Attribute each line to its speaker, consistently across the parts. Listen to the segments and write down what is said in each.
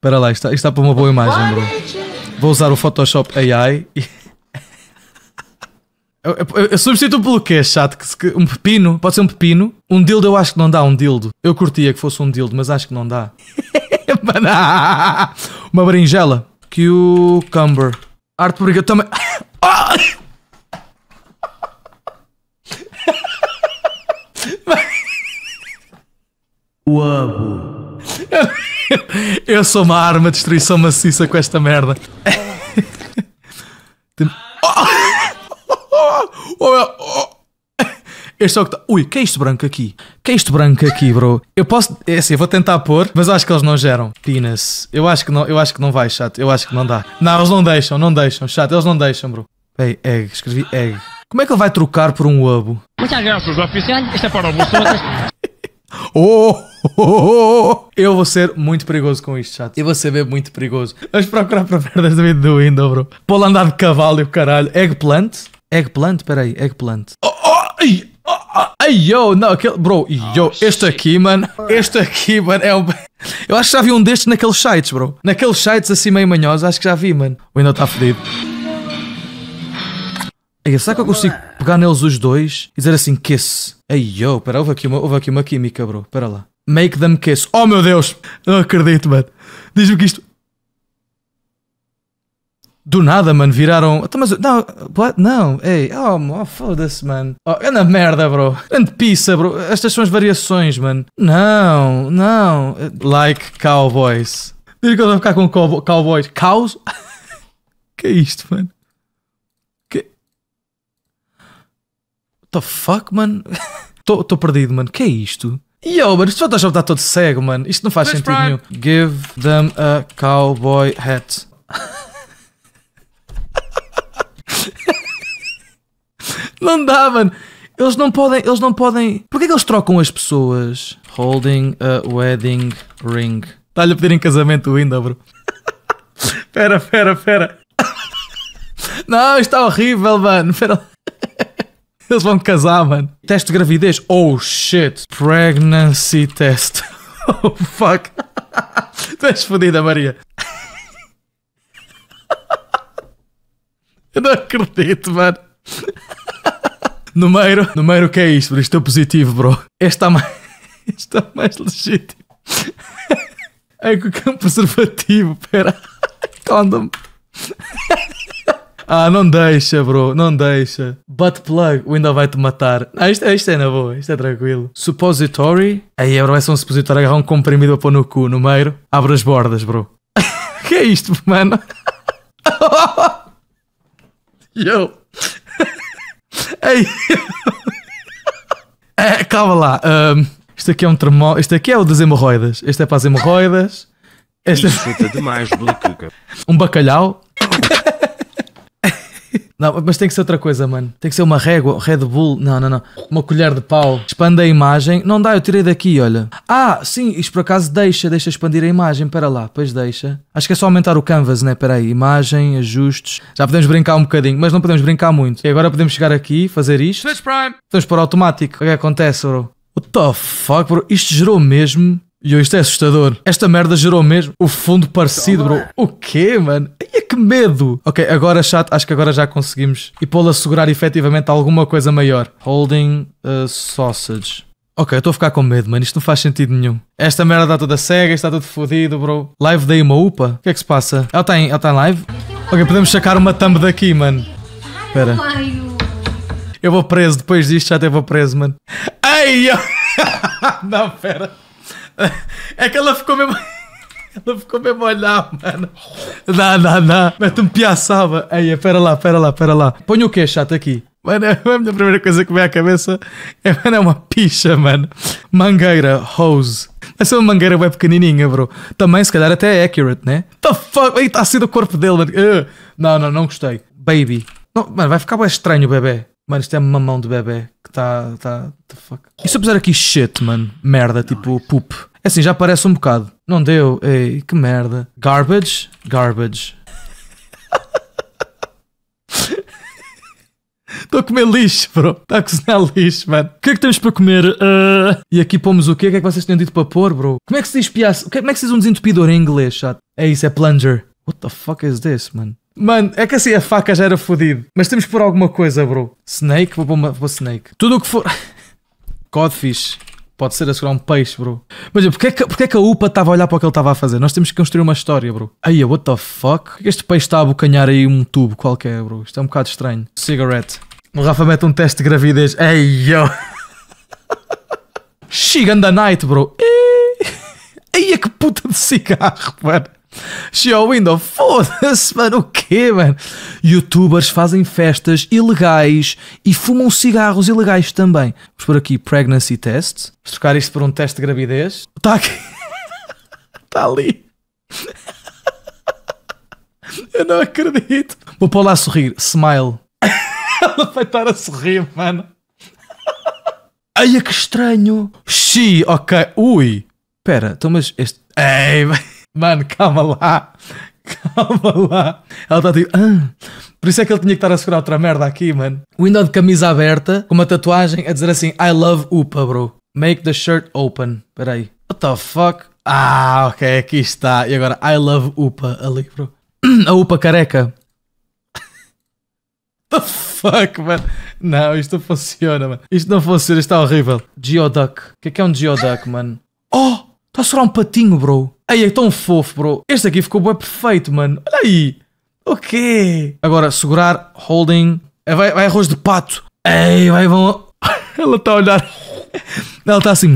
Speaker 1: Para lá, está, está para uma boa imagem, bro. Vou usar o Photoshop AI e. Eu, eu, eu, substituo pelo quê, chato? Que, um pepino, pode ser um pepino. Um dildo eu acho que não dá, um dildo. Eu curtia que fosse um dildo, mas acho que não dá. Uma berinjela. Cucumber. Arte obrigada também. Uau! eu sou uma arma de destruição maciça com esta merda. Oh! Oh, oh! Este é o que tá... Ui, que é isto branco aqui? Que é isto branco aqui, bro? Eu posso... É assim, eu vou tentar pôr, mas acho que eles não geram. Pinas. Eu acho que não, eu acho que não vai, chato. Eu acho que não dá. Não, eles não deixam, não deixam, chato. Eles não deixam, bro. Ei, egg. Escrevi egg. Como é que ele vai trocar por um ovo? Muitas graças, oficial. Isto é para o Bolsonaro. Oh oh oh, oh, oh, oh, Eu vou ser muito perigoso com isto, chato. Eu vou ser muito perigoso. Vamos procurar para merdas da vida do window, bro. Pô, andar de cavalo e o caralho. Eggplant? Eggplant? Peraí, eggplant. Oh, oh, ai, oh, oh, ai, yo, não, aquele. Bro, ah, yo, oh, este aqui, mano. Este aqui, mano, é um. Eu acho que já vi um destes naqueles sites, bro. Naqueles sites assim meio manhosos, acho que já vi, mano. O window está fedido. É, será que eu consigo pegar neles os dois e dizer assim, kiss? Ei, yo, pera, houve aqui, uma, houve aqui uma química, bro, pera lá. Make them kiss. Oh meu Deus! Não acredito, mano. Diz-me que isto. Do nada, mano, viraram. Então, mas, não, what? Não, ei, oh, oh foda-se, mano. Oh, é na merda, bro. Grande pizza, bro. Estas são as variações, mano. Não, não. Like cowboys. Diz que eu vou ficar com cow cowboys. Cows? que é isto, mano? the fuck, mano? Estou perdido, mano. Que é isto? Yo, mano, isto Photoshop está todo cego, mano. Isto não faz sentido nenhum. Give them a cowboy hat. não dá, mano. Eles não podem, eles não podem. Porquê que eles trocam as pessoas? Holding a wedding ring. Está-lhe a pedir em casamento o window, bro. pera, pera, pera. não, está horrível, mano. Pera. Eles vão casar, mano. Teste de gravidez. Oh shit. Pregnancy test. Oh fuck. Tu és fodida, Maria. Eu não acredito, mano. Numeiro, número o que é isto? Isto é positivo, bro. Este está mais, este é mais legítimo. É que o campo preservativo, pera. Condom. Ah, não deixa, bro, não deixa. Butt plug, o ainda vai-te matar. Ah, isto, ah, isto é na boa, isto é tranquilo. Suppository. Aí, bro, vai ser um supositório, agarrar um comprimido a pôr no cu, no meio. Abre as bordas, bro. que é isto, mano? Yo. Ei. É, calma lá. Um, isto aqui é um termó... Isto aqui é o das hemorroidas. Este é para as hemorroidas. Este é... demais, Um bacalhau. Não, mas tem que ser outra coisa, mano. Tem que ser uma régua, Red Bull. Não, não, não. Uma colher de pau. Expande a imagem. Não dá, eu tirei daqui, olha. Ah, sim, isto por acaso deixa, deixa expandir a imagem. Para lá, pois deixa. Acho que é só aumentar o canvas, né? Espera aí, imagem, ajustes. Já podemos brincar um bocadinho, mas não podemos brincar muito. E agora podemos chegar aqui, fazer isto. Switch Prime. Podemos pôr automático. O é que acontece, bro? What the fuck, bro? Isto gerou mesmo e isto é assustador. Esta merda gerou mesmo o fundo parecido, bro. O quê, mano? Ia que medo! Ok, agora chato, acho que agora já conseguimos. E pô-lo a segurar efetivamente alguma coisa maior. Holding a sausage. Ok, eu estou a ficar com medo, mano. Isto não faz sentido nenhum. Esta merda está toda cega, está tudo fodido, bro. Live daí uma upa? O que é que se passa? Ela está em, ela está em live? Ok, podemos sacar uma thumb daqui, mano. Espera. Eu vou preso depois disto, já até vou preso, mano. Ai, eu... não, pera. É que ela ficou mesmo. Ela ficou mesmo a olhar, mano. Não, não, não. Mete-me piaçava. Aí, espera lá, espera lá, espera lá. Põe o que chato aqui. Mano, a minha primeira coisa que vem à cabeça é, mano, é uma picha, mano. Mangueira, hose. Essa é uma mangueira bem pequenininha, bro. Também, se calhar, até é accurate, né? The fuck? Aí tá assim do corpo dele, mano. Uh, não, não, não gostei. Baby. Não, mano, vai ficar bem estranho o bebê. Mano, isto é mamão de bebê que tá, tá, the fuck. E se eu puser aqui shit, mano? Merda, tipo poop. É assim, já parece um bocado. Não deu. Ei, que merda. Garbage? Garbage. Estou a comer lixo, bro. Está a cozinhar lixo, mano. O que é que temos para comer? Uh... E aqui pomos o quê? O que é que vocês tinham dito para pôr, bro? Como é que se diz piaça? É- como é que se diz um desentupidor em inglês, chato? É isso, é plunger. What the fuck is this, mano? Mano, é que assim a faca já era fodido. Mas temos por alguma coisa, bro. Snake? Vou pôr, uma... vou snake. Tudo o que for... Codfish. Pode ser a segurar um peixe, bro. Mas porquê é que, porquê é que a UPA estava a olhar para o que ele estava a fazer? Nós temos que construir uma história, bro. Aí, what the fuck? Porquê este peixe está a bocanhar aí um tubo qualquer, bro? Isto é um bocado estranho. Cigarette. O Rafa mete um teste de gravidez. Ei, yo! She the night, bro. Eia, é que puta de cigarro, mano. Show window, foda-se, mano, o quê, mano? Youtubers fazem festas ilegais e fumam cigarros ilegais também. Vamos por aqui pregnancy test. Vamos trocar isto por um teste de gravidez. Está aqui. Está ali. Eu não acredito. Vou pôr lá a sorrir. Smile. Ela vai estar a sorrir, mano. Ai, é que estranho. Xi, ok. Ui. Espera, então mas este... Ei, Mano, calma lá. Calma lá. Ela está tipo. Ah. Por isso é que ele tinha que estar a segurar outra merda aqui, mano. Window de camisa aberta, com uma tatuagem a dizer assim: I love UPA, bro. Make the shirt open. Peraí. What the fuck? Ah, ok, aqui está. E agora, I love UPA ali, bro. a UPA careca. the fuck, mano? Não, isto não funciona, mano. Isto não funciona, isto está horrível. Geoduck. O que é que é um Geoduck, mano? Oh! Está a chorar um patinho, bro. Ei, é tão fofo, bro. Este aqui ficou bem perfeito, mano. Olha aí. O quê? Agora, segurar, holding. É, vai, vai arroz de pato. Ei, vai, vão. Ela está a olhar. Ela está assim.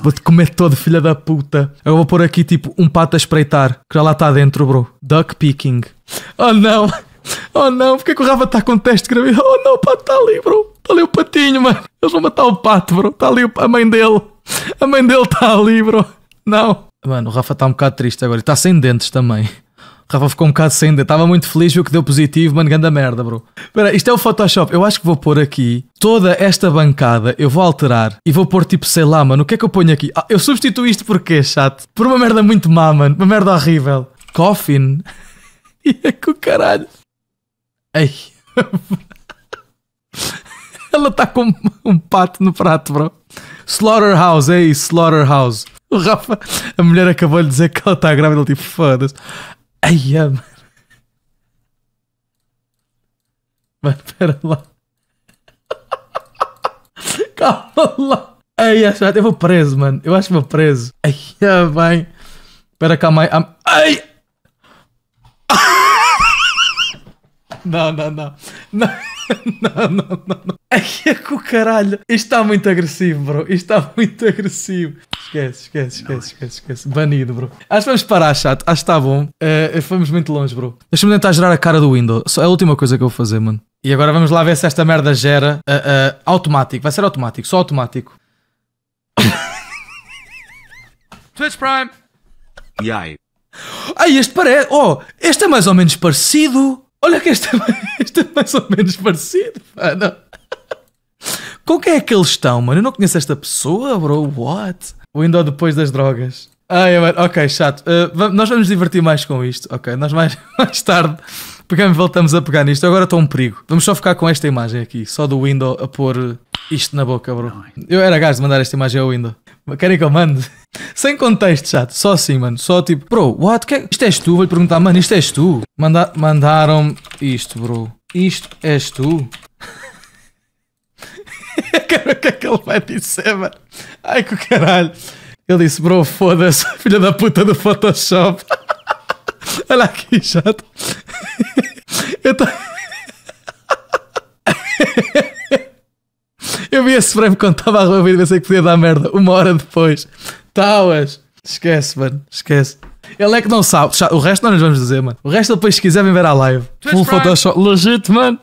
Speaker 1: Vou-te comer todo, filha da puta. Eu vou pôr aqui tipo um pato a espreitar, que já lá está dentro, bro. Duck picking. Oh não! Oh não, porque que o Rafa está com teste gravido? Oh não, o pato está ali, bro. Está ali o patinho, mano. Eles vão matar o pato, bro. Está ali a mãe dele. A mãe dele está ali, bro. Não. Mano, o Rafa está um bocado triste agora. está sem dentes também. O Rafa ficou um bocado sem dentes. Estava muito feliz, viu que deu positivo. Mano, ganda merda, bro. Espera, isto é o Photoshop. Eu acho que vou pôr aqui toda esta bancada. Eu vou alterar e vou pôr tipo, sei lá, mano. O que é que eu ponho aqui? Ah, eu substituo isto porque chato. Por uma merda muito má, mano. Uma merda horrível. Coffin. e é que o caralho. Ei. Ela está com um pato no prato, bro. Slaughterhouse, é isso, Slaughterhouse. O Rafa, a mulher acabou de dizer que ela está grávida, ele tipo, foda-se. Ai, mano. Mano, pera lá. Calma lá. Ai, acho, eu vou preso, mano. Eu acho que vou preso. Ai, vai. Espera cá, mãe. Ai! Não, não, não. Não. não, não, não, é que o caralho. Isto está muito agressivo, bro. Isto está muito agressivo. Esquece, esquece, esquece, é. esquece, esquece. Banido, bro. Acho que vamos parar, chato. Acho que está bom. Uh, fomos muito longe, bro. Deixa-me tentar gerar a cara do Windows. é a última coisa que eu vou fazer, mano. E agora vamos lá ver se esta merda gera uh, uh, automático. Vai ser automático, só automático. Twitch Prime. E aí? Ai, este parece. Oh, este é mais ou menos parecido. Olha que este, é este é mais ou menos parecido, mano. Com quem é que eles estão, mano? Eu não conheço esta pessoa, bro. What? O Window depois das drogas. Ai, mano. ok, chato. Uh, eh, vamos, nós vamos divertir mais com isto, ok? Nós mais, mais tarde pegamos, voltamos a pegar nisto. Agora estou um perigo. Vamos só ficar com esta imagem aqui, só do window a pôr eh, isto na boca, bro. Eu era gajo de mandar esta imagem ao window. Querem que eu mande? Sem contexto, chato. Só assim, mano. Só tipo, bro, what? Que é? Isto és tu? Vou-lhe perguntar, mano, isto és tu? Manda Mandaram-me isto, bro. Isto és tu? Quero o que é que ele vai dizer, mano? Ai, que caralho. Ele disse, bro, foda-se, filha da puta do Photoshop. Olha aqui, chato. Eu tô... Eu vi esse frame quando estava a reouvir e pensei que podia dar merda. Uma hora depois. Tauas. Esquece, mano. Esquece. Ele é que não sabe. O resto nós vamos dizer, mano. O resto depois, se quiser, vem ver à live. Um Full Photoshop. Legit, mano.